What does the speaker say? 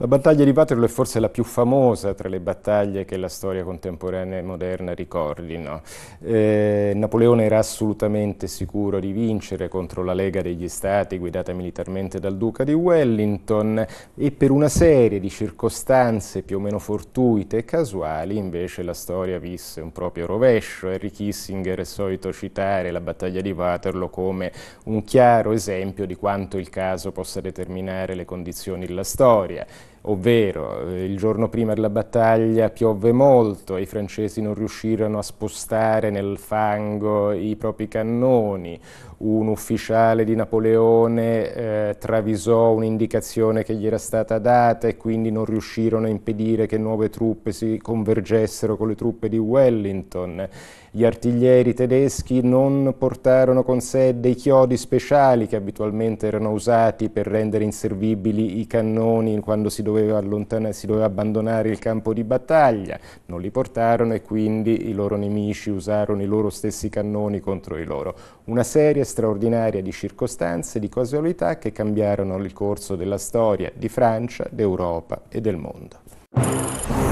La battaglia di Waterloo è forse la più famosa tra le battaglie che la storia contemporanea e moderna ricordino. Eh, Napoleone era assolutamente sicuro di vincere contro la Lega degli Stati guidata militarmente dal Duca di Wellington e per una serie di circostanze più o meno fortuite e casuali invece la storia visse un proprio rovescio. Henry Kissinger è solito citare la battaglia di Waterloo come un chiaro esempio di quanto il caso possa determinare le condizioni della storia ovvero il giorno prima della battaglia piove molto, i francesi non riuscirono a spostare nel fango i propri cannoni, un ufficiale di Napoleone eh, travisò un'indicazione che gli era stata data e quindi non riuscirono a impedire che nuove truppe si convergessero con le truppe di Wellington. Gli artiglieri tedeschi non portarono con sé dei chiodi speciali che abitualmente erano usati per rendere inservibili i cannoni quando si si doveva, si doveva abbandonare il campo di battaglia, non li portarono e quindi i loro nemici usarono i loro stessi cannoni contro di loro. Una serie straordinaria di circostanze, di casualità che cambiarono il corso della storia di Francia, d'Europa e del mondo.